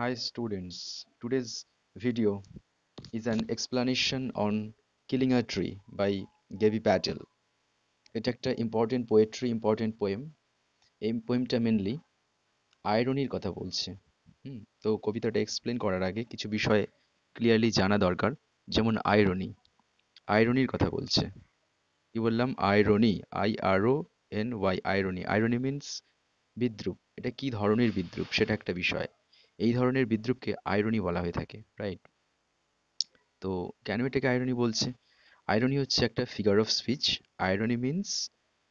Hi students, today's video is an explanation on Killing a Tree by Gaby Patel. এটা একটা important poetry important poem এই পোয়েমটা mainly আয়রনির কথা বলছে হুম তো কবিতাটা এক্সপ্লেন করার আগে কিছু বিষয় ক্লিয়ারলি জানা দরকার যেমন আয়রনি আয়রনির কথা বলছে কি বললাম irony I R O N Y irony irony means বিদ্রুপ এটা কি ধরনের বিদ্রুপ সেটা একটা বিষয় এই ধরনের বিদ্রুপকে আয়রনি বলা হয়ে থাকে রাইট তো কেন এটাকে আয়রনি বলছে আয়রনি হচ্ছে একটা figure of speech irony means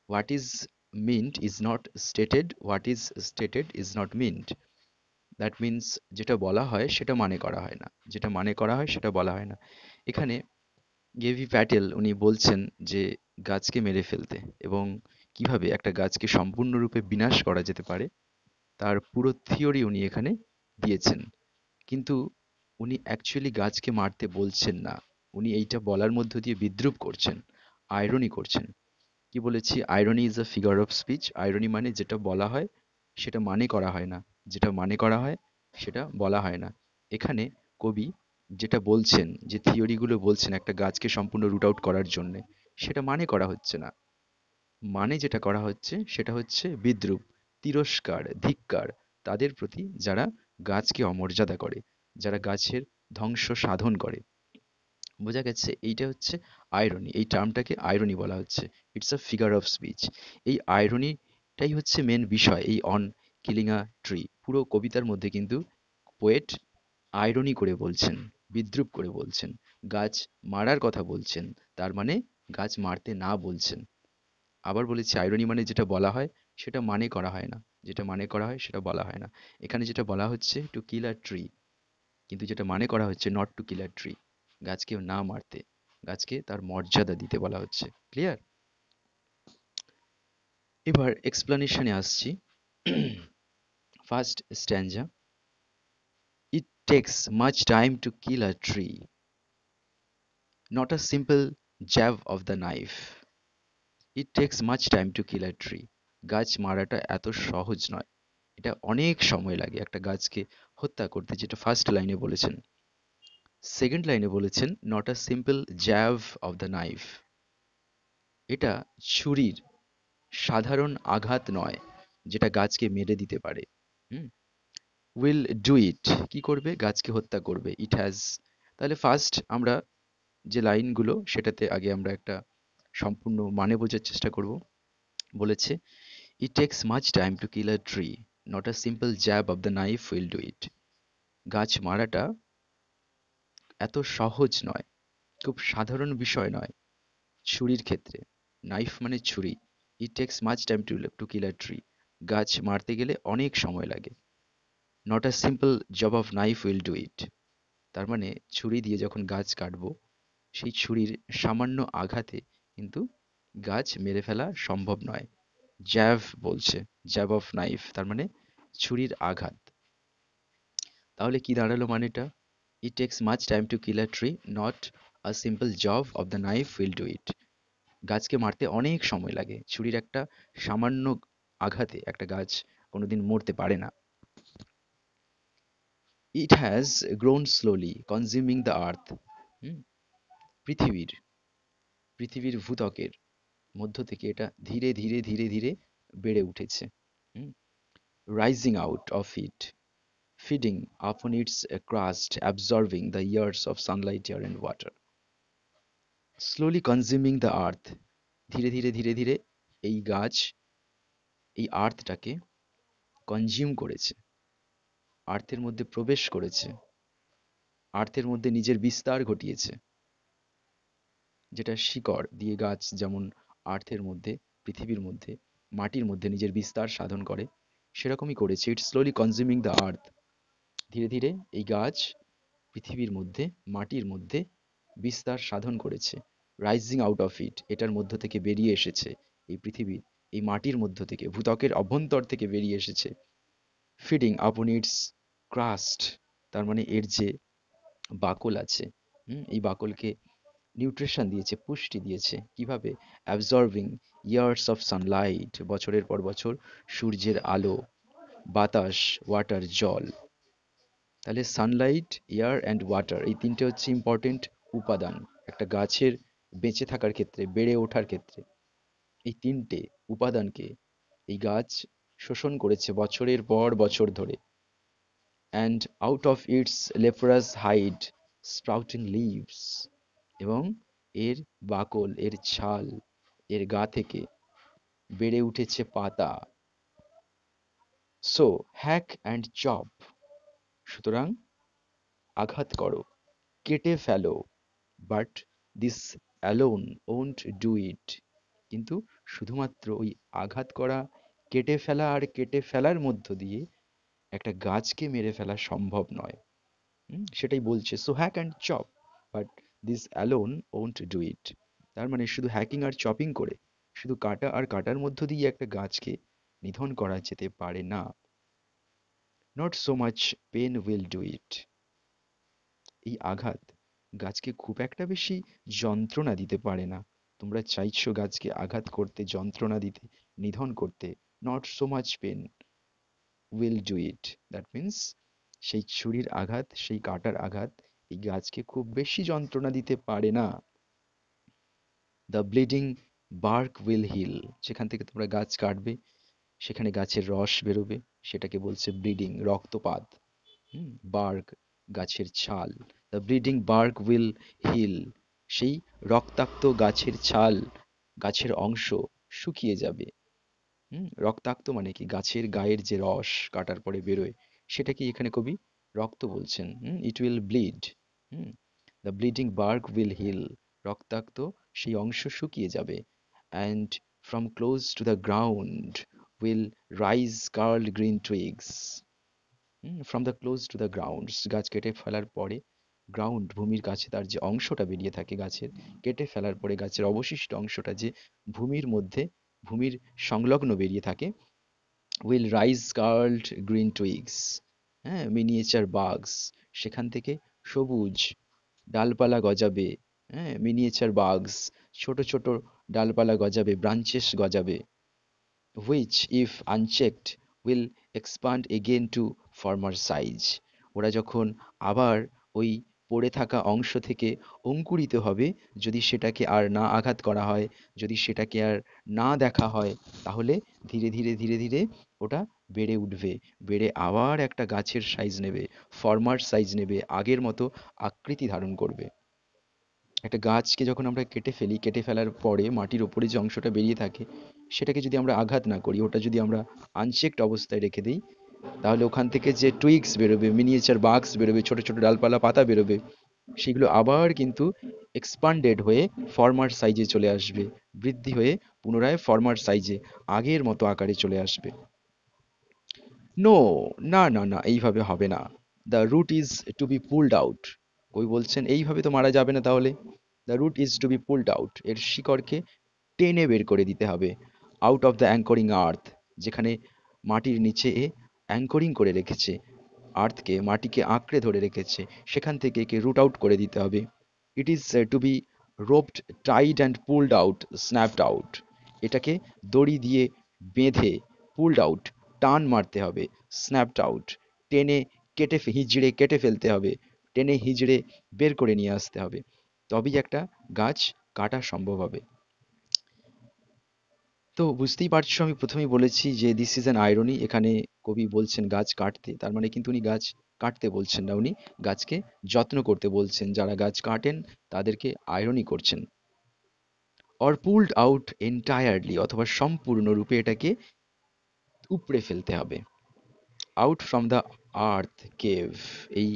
what is meant is not stated what is stated is not meant that means যেটা বলা হয় সেটা মানে করা হয় না যেটা মানে করা হয় সেটা বলা হয় না এখানে গেভি প্যাটেল উনি বলছেন যে গাছকে মেরে ফেলতে এবং কিভাবে একটা গাছকে সম্পূর্ণরূপে বিনাশ করা যেতে পারে তার পুরো থিওরি উনি এখানে দিয়েছেন কিন্তু উনি অ্যাকচুয়ালি গাছকে মারতে বলছেন না উনি এইটা বলার মধ্য দিয়ে বিদ্রুপ করছেন আয়রনি করছেন কি বলেছি irony is a figure of speech irony মানে যেটা বলা হয় সেটা মানে করা হয় না যেটা মানে করা হয় সেটা বলা হয় না এখানে কবি যেটা বলছেন যে থিওরিগুলো বলছেন একটা গাছকে সম্পূর্ণ রুট আউট করার জন্য সেটা মানে করা হচ্ছে না মানে যেটা করা হচ্ছে সেটা হচ্ছে বিদ্রুপ তিরস্কার ধিক্কার তাদের প্রতি যারা গাছকে অমর্যাদা করে যারা গাছের ধ্বংস সাধন করে বোঝা গেছে এইটা হচ্ছে আয়রনি এই টার্মটাকে আয়রনি বলা হচ্ছে it's a figure of speech এই আয়রনিটাই হচ্ছে মেন বিষয় এই অন কিলিং আ ট্রি পুরো কবিতার মধ্যে কিন্তু পোয়েট আয়রনি করে বলছেন বিদ্রুপ করে বলছেন গাছ মারার কথা বলছেন তার মানে গাছ মারতে না বলছেন আবার বলেছি আয়রনি মানে যেটা বলা হয় সেটা মানে করা হয় না যেটা মানে করা হয় সেটা বলা হয় না এখানে যেটা বলা হচ্ছে টু কিল আ ট্রি কিন্তু যেটা মানে করা হচ্ছে not to kill a tree গাছকে না মারতে গাছকে তার মর্যাদা দিতে বলা হচ্ছে ক্লিয়ার এবার এক্সপ্লানেশনে আসছি first stanza it takes much time to kill a tree not a simple jab of the knife it takes much time to kill a tree গাছ মারাটা এত সহজ নয় এটা অনেক সময় লাগে একটা গাছকে হত্যা করতে যেটা ফার্স্ট লাইনে বলেছেন সেকেন্ড লাইনে বলেছেন not a simple jab of the knife এটা ছুরির সাধারণ আঘাত নয় যেটা গাছকে মেরে দিতে পারে হুম উইল ডু ইট কি করবে গাছকে হত্যা করবে ইট হ্যাজ তাহলে ফার্স্ট আমরা যে লাইনগুলো সেটাতে আগে আমরা একটা সম্পূর্ণ মানে বোঝার চেষ্টা করব বলেছে It takes much time to kill a tree, not a simple jab of the knife will do it. গাছ মারাটা এত সহজ নয় খুব সাধারণ বিষয় নয় ছুরির ক্ষেত্রে নাইফ মানে ছুরি it takes much time to to kill a tree গাছ মারতে গেলে অনেক সময় লাগে not a simple jab of knife will do it তার মানে ছুরি দিয়ে যখন গাছ কাটবো সেই ছুরির সামান্য আঘাতে কিন্তু গাছ মেরে ফেলা সম্ভব নয় জ্যাভ বলছে জ্যাভ অফ নাইফ তার মানে ছুরির আঘাত তাহলে কি দাঁড়ালো মানেটা it takes much time to kill a tree not a simple jab of the knife will do it গাছকে মারতে অনেক সময় লাগে ছুরির একটা সামান্য আঘাতে একটা গাছ কোনোদিন মরতে পারে না it has grown slowly consuming the earth পৃথিবীর পৃথিবীর ভূতকের মধ্য থেকে এটা ধীরে ধীরে ধীরে ধীরে বেড়ে উঠেছে rising out of it feeding upon its crust absorbing the years of sunlight year and water slowly consuming the earth ধীরে ধীরে ধীরে ধীরে এই গাছ এই আর্থটাকে কনজিউম করেছে আর্থের মধ্যে প্রবেশ করেছে আর্থের মধ্যে নিজের বিস্তার ঘটিয়েছে যেটা শিকড় দিয়ে গাছ যেমন আর্থের মধ্যে পৃথিবীর মধ্যে মাটির মধ্যে নিজের বিস্তার সাধন করে সেরকমই করেছে it's slowly consuming the earth ধীরে ধীরে এই গাছ পৃথিবীর মধ্যে মাটির মধ্যে বিস্তার সাধন করেছে রাইজিং আউট অফ ইট এটার মধ্য থেকে বেরিয়ে এসেছে এই পৃথিবীর এই মাটির মধ্য থেকে ভূতকের অভ্যন্তর থেকে বেরিয়ে এসেছে ফিডিং আপন ইটস ক্রাস্ট তার মানে এর যে বাকল আছে এই বাকলকে নিউট্রিশন দিয়েছে পুষ্টি দিয়েছে কীভাবে অ্যাবজর্বিং ইয়ার্স অফ সানলাইট বছরের পর বছর সূর্যের আলো বাতাস ওয়াটার জল তাহলে সানলাইট এয়ার অ্যান্ড ওয়াটার এই তিনটে হচ্ছে ইম্পর্টেন্ট উপাদান একটা গাছের বেঁচে থাকার ক্ষেত্রে বেড়ে ওঠার ক্ষেত্রে এই তিনটে উপাদানকে এই গাছ শোষণ করেছে বছরের পর বছর ধরে and out of its leprous hide sprouting leaves এবং এর বাকল এর ছাল এর গা থেকে বেড়ে উঠেছে পাতা সো হ্যাক অ্যান্ড চপ সুতরাং আঘাত করো কেটে ফেলো but this alone won't do it কিন্তু শুধুমাত্র ওই আঘাত করা কেটে ফেলা আর কেটে ফেলার মধ্য দিয়ে একটা গাছকে মেরে ফেলা সম্ভব নয় সেটাই বলছে so hack and chop but this alone won't do it তার মানে শুধু হ্যাকিং আর চপিং করে শুধু কাটা আর কাটার মধ্য দিয়ে একটা গাছকে নিধন করা যেতে পারে না not so much pain will do it এই আঘাত গাছকে খুব একটা বেশি যন্ত্রণা দিতে পারে না তোমরা চাইছো গাছকে আঘাত করতে যন্ত্রণা দিতে নিধন করতে not so much pain will do it that means সেই ছুরির আঘাত সেই কাটার আঘাত এই গাছকে খুব বেশি যন্ত্রণা দিতে পারে না the bleeding bark will heal সেখান থেকে তোমরা গাছ কাটবে সেখানে গাছের রস বেরোবে সেটাকে বলছে ব্লিডিং রক্তপাত বার্ক গাছের ছাল the bleeding bark will heal সেই রক্তাক্ত গাছের ছাল গাছের অংশ শুকিয়ে যাবে হুম রক্তাক্ত মানে কি গাছের গায়ের যে রস কাটার পরে বেরোয় সেটাকে এখানে কবি রক্ত বলছেন it will bleed the bleeding bark will heal রক্তাক্ত সেই অংশ শুকিয়ে যাবে and from close to the ground will rise curl green twigs from the close to the ground গাছ কেটে ফেলার পরে গ্রাউন্ড ভূমির কাছে তার যে অংশটা বেরিয়ে থাকে গাছের কেটে ফেলার পরে গাছের অবশিষ্ট অংশটা যে ভূমির মধ্যে ভূমির সংলগ্ন বেরিয়ে থাকে will rise curl green twigs হ্যাঁ মিনিয়েচার বাগস সেখান থেকে সবুজ ডালপালা গজাবে হ্যাঁ মিনিয়েচার বাগস ছোট ছোট ডালপালা গজাবে ব্রাঞ্চেস গজাবে which if unchecked will expand again to former size ওরা যখন আবার ওই পড়ে থাকা অংশ থেকে অঙ্কুরিত হবে যদি সেটাকে আর না আঘাত করা হয় যদি সেটাকে আর না দেখা হয় তাহলে ধীরে ধীরে ধীরে ধীরে ওটা বেড়ে উঠবে বেড়ে আবার একটা গাছের সাইজ নেবে ফর্মার সাইজ নেবে আগের মতো আকৃতি ধারণ করবে একটা গাছকে যখন আমরা কেটে ফেলি কেটে ফেলার পরে মাটির ওপরে যে অংশটা বেরিয়ে থাকে সেটাকে যদি আমরা আঘাত না করি ওটা যদি আমরা আনচেক্ট অবস্থায় রেখে দিই তাহলে ওখান থেকে যে টুইক্স বেরোবে মিনিয়েচার বাক্স বেরোবে ছোট ছোট ডালপালা পাতা বেরোবে সেগুলো আবার কিন্তু এক্সপান্ডেড হয়ে ফর্মার সাইজে চলে আসবে বৃদ্ধি হয়ে পুনরায় ফর্মার সাইজে আগের মতো আকারে চলে আসবে নো না না না এইভাবে হবে না the root is to be pulled out ওই বলছেন এইভাবে তো মারা যাবে না তাহলে the root is to be pulled out এর শিকড়কে টেনে বের করে দিতে হবে out of the anchoring earth যেখানে মাটির নিচে অ্যাঙ্করিং করে রেখেছে আর্থকে মাটিকে আঁকড়ে ধরে রেখেছে সেখান থেকে একে রুট আউট করে দিতে হবে it is to be roped tied and pulled out snapped out এটাকে দড়ি দিয়ে বেঁধে পুলড আউট টান মারতে হবে স্ন্যাপড আউট টেনে কেটে হিজড়ে কেটে ফেলতে হবে টেনে হিজড়ে বের করে নিয়ে আসতে হবে তবেই একটা গাছ কাটা সম্ভব হবে তো বুঝতেই পারছো আমি প্রথমেই বলেছি যে দিস ইজ এন আয়রনি এখানে কবি বলছেন গাছ কাটতে তার মানে কিন্তু উনি গাছ কাটতে বলছেন না উনি গাছকে যত্ন করতে বলছেন যারা গাছ কাটেন তাদেরকে আয়রনি করছেন অর পুলড আউট এন্টায়ারলি অথবা সম্পূর্ণরূপে এটাকে উপড়ে ফেলতে হবে out from the earth cave এই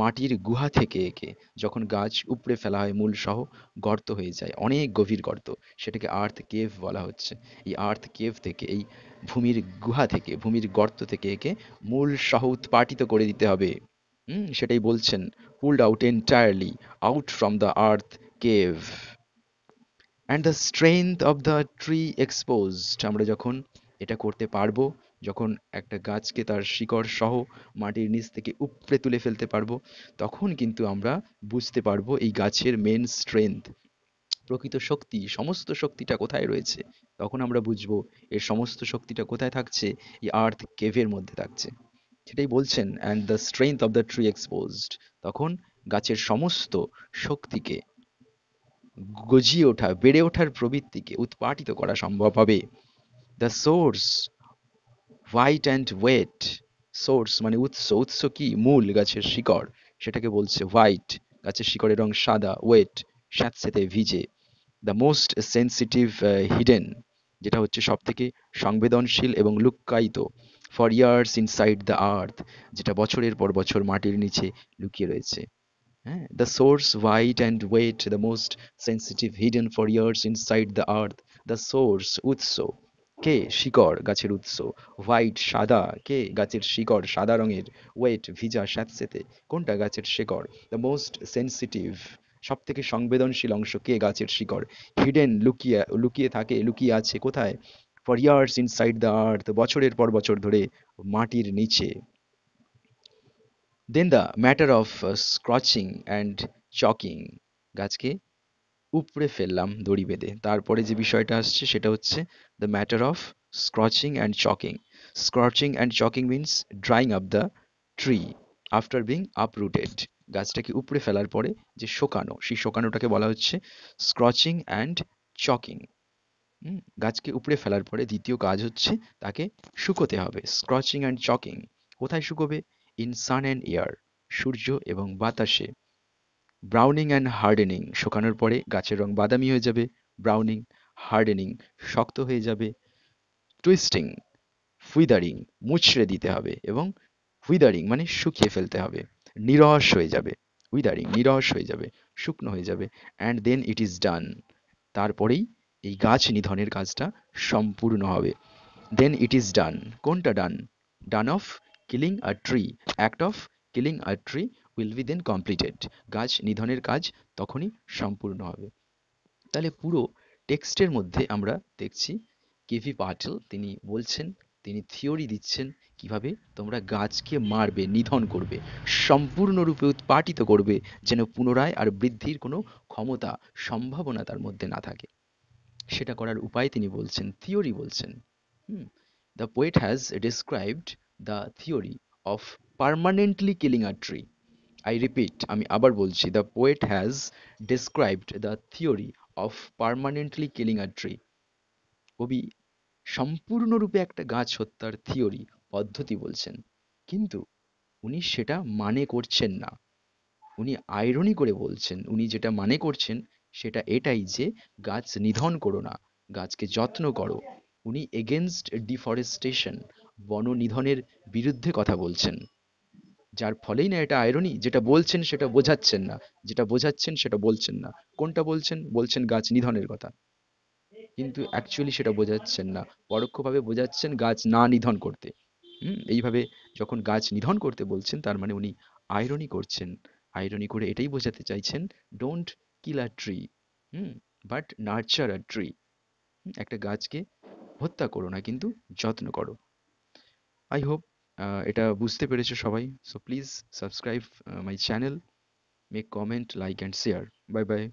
মাটির গুহা থেকে একে যখন গাছ উপড়ে ফেলা হয় মূল সহ গর্ত হয়ে যায় অনেক গভীর গর্ত সেটাকে আর্থ কেভ বলা হচ্ছে এই আর্থ কেভ থেকে এই ভূমির গুহা থেকে ভূমির গর্ত থেকে একে মূল সহ উৎপাটিত করে দিতে হবে হুম সেটাই বলছেন pulled out entirely out from the earth cave and the strength of the tree exposed আমরা যখন এটা করতে পারবো যখন একটা গাছকে তার শিকড় সহ মাটির নিচ থেকে উপড়ে তুলে ফেলতে পারবো তখন কিন্তু আমরা বুঝতে পারবো এই গাছের মেন স্ট্রেংথ প্রকৃত শক্তি সমস্ত শক্তিটা কোথায় রয়েছে তখন আমরা বুঝবো এর সমস্ত শক্তিটা কোথায় থাকছে এই আর্থ কেভের মধ্যে থাকছে সেটাই বলছেন and the strength of the tree exposed তখন গাছের সমস্ত শক্তিকে গজিয়ে ওঠা বেড়ে ওঠার প্রবৃত্তিকে উৎপাটিত করা সম্ভব হবে the source white and wet source মানে উৎস উৎস কি মূল গাছের শিকড় সেটাকে বলছে হোয়াইট গাছের শিকড়ের রং সাদা ওয়েট স্যাঁতস্যাঁতে ভিজে দ্য মোস্ট সেন্সিটিভ হিডেন যেটা হচ্ছে সবথেকে সংবেদনশীল এবং লুক্কায়িত for years inside the earth যেটা বছরের পর বছর মাটির নিচে লুকিয়ে রয়েছে হ্যাঁ the source white and wet the most sensitive hidden for years inside the earth the source উৎস কে শিকড় গাছের উৎস হোয়াইট সাদা কে গাছের শিকড় সাদা রঙের ওয়েট ভিজা স্যাঁতসেতে কোনটা গাছের শিকড় দ্য মোস্ট সেন্সিটিভ সব থেকে সংবেদনশীল অংশ কে গাছের শিকড় হিডেন লুকিয়ে লুকিয়ে থাকে লুকিয়ে আছে কোথায় for years inside the earth বছরের পর বছর ধরে মাটির নিচে then the matter of scorching and choking গাছকে উপড়ে ফেললাম দড়ি বেঁধে তারপরে যে বিষয়টা আসছে সেটা হচ্ছে the matter of scorching and choking scorching and choking means drying up the tree after being uprooted গাছটাকে উপড়ে ফেলার পরে যে শোকানো সেই শোকানোটাকে বলা হচ্ছে স্ক্রচিং অ্যান্ড চকিং গাছকে উপড়ে ফেলার পরে দ্বিতীয় কাজ হচ্ছে তাকে শুকোতে হবে স্ক্রচিং অ্যান্ড চকিং কোথায় শুকোবে ইন সান অ্যান্ড এয়ার সূর্য এবং বাতাসে ব্রাউনিং অ্যান্ড হার্ডেনিং শুকানোর পরে গাছের রং বাদামি হয়ে যাবে ব্রাউনিং হার্ডেনিং শক্ত হয়ে যাবে টুইস্টিং ফুইদারিং মুচড়ে দিতে হবে এবং হুইদারিং মানে শুকিয়ে ফেলতে হবে নিরস হয়ে যাবে হুইদারিং নিরহস হয়ে যাবে শুকনো হয়ে যাবে অ্যান্ড দেন ইট ইজ ডান তারপরেই এই গাছ নিধনের কাজটা সম্পূর্ণ হবে দেন ইট ইজ ডান কোনটা done done of killing a tree act of killing a tree will be then completed গাছ নিধনের কাজ তখনই সম্পূর্ণ হবে তাহলে পুরো টেক্সটের মধ্যে আমরা দেখছি কেভি পাটেল তিনি বলছেন তিনি থিওরি দিচ্ছেন কিভাবে তোমরা গাছকে মারবে নিধন করবে সম্পূর্ণরূপে উৎপাটিত করবে যেন পুনরায় আর বৃদ্ধির কোনো ক্ষমতা সম্ভাবনা তার মধ্যে না থাকে সেটা করার উপায় তিনি বলছেন থিওরি বলছেন the poet has described the theory of permanently killing a tree I repeat আমি আবার বলছি the poet has described the theory of permanently killing a tree কবি সম্পূর্ণরূপে একটা গাছ হত্যার থিওরি পদ্ধতি বলছেন কিন্তু উনি সেটা মানে করছেন না উনি আয়রনি করে বলছেন উনি যেটা মানে করছেন সেটা এটাই যে গাছ নিধন করো না গাছকে যত্ন করো উনি এগেনস্ট ডিফরেস্টেশন বন নিধনের বিরুদ্ধে কথা বলছেন যার ফলেই না এটা আয়রনি যেটা বলছেন সেটা বোঝাচ্ছেন না যেটা বোঝাচ্ছেন সেটা বলছেন না কোনটা বলছেন বলছেন গাছ নিধনের কথা কিন্তু অ্যাকচুয়ালি সেটা বোঝাচ্ছেন না পরোক্ষভাবে বোঝাচ্ছেন গাছ না নিধন করতে হুম এইভাবে যখন গাছ নিধন করতে বলছেন তার মানে উনি আয়রনি করছেন আয়রনি করে এটাই বোঝাতে চাইছেন don't kill a tree hmm but nurture a tree একটা গাছকে হত্যা করো না কিন্তু যত্ন করো আই হোপ এটা বুঝতে পেরেছে সবাই so please subscribe my channel make comment like and share bye by